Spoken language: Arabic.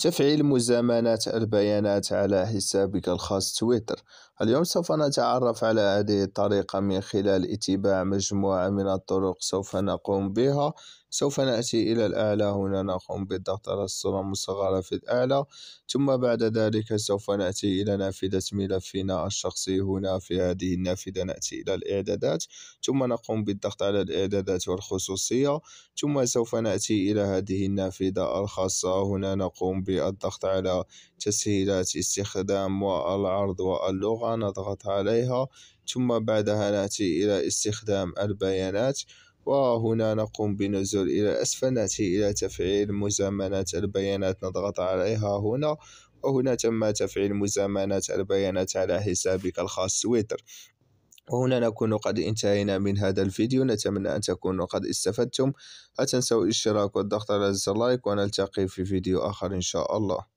تفعيل مزامنة البيانات على حسابك الخاص تويتر اليوم سوف نتعرف على هذه الطريقة من خلال اتباع مجموعة من الطرق سوف نقوم بها سوف نأتي إلى الأعلى هنا نقوم بالضغط على الصورة المصغرة في الأعلى ثم بعد ذلك سوف نأتي إلى نافذة ملفنا الشخصي هنا في هذه النافذة نأتي إلى الإعدادات ثم نقوم بالضغط على الإعدادات والخصوصية ثم سوف نأتي إلى هذه النافذة الخاصة هنا نقوم بالضغط على تسهيلات استخدام والعرض واللغة نضغط عليها ثم بعدها نأتي إلى استخدام البيانات وهنا نقوم بنزول إلى الأسفل نأتي إلى تفعيل مزامنات البيانات نضغط عليها هنا وهنا تم تفعيل مزامنات البيانات على حسابك الخاص تويتر وهنا نكون قد انتهينا من هذا الفيديو نتمنى أن تكونوا قد استفدتم لا تنسوا الاشتراك والضغط على زر لايك ونلتقي في فيديو آخر إن شاء الله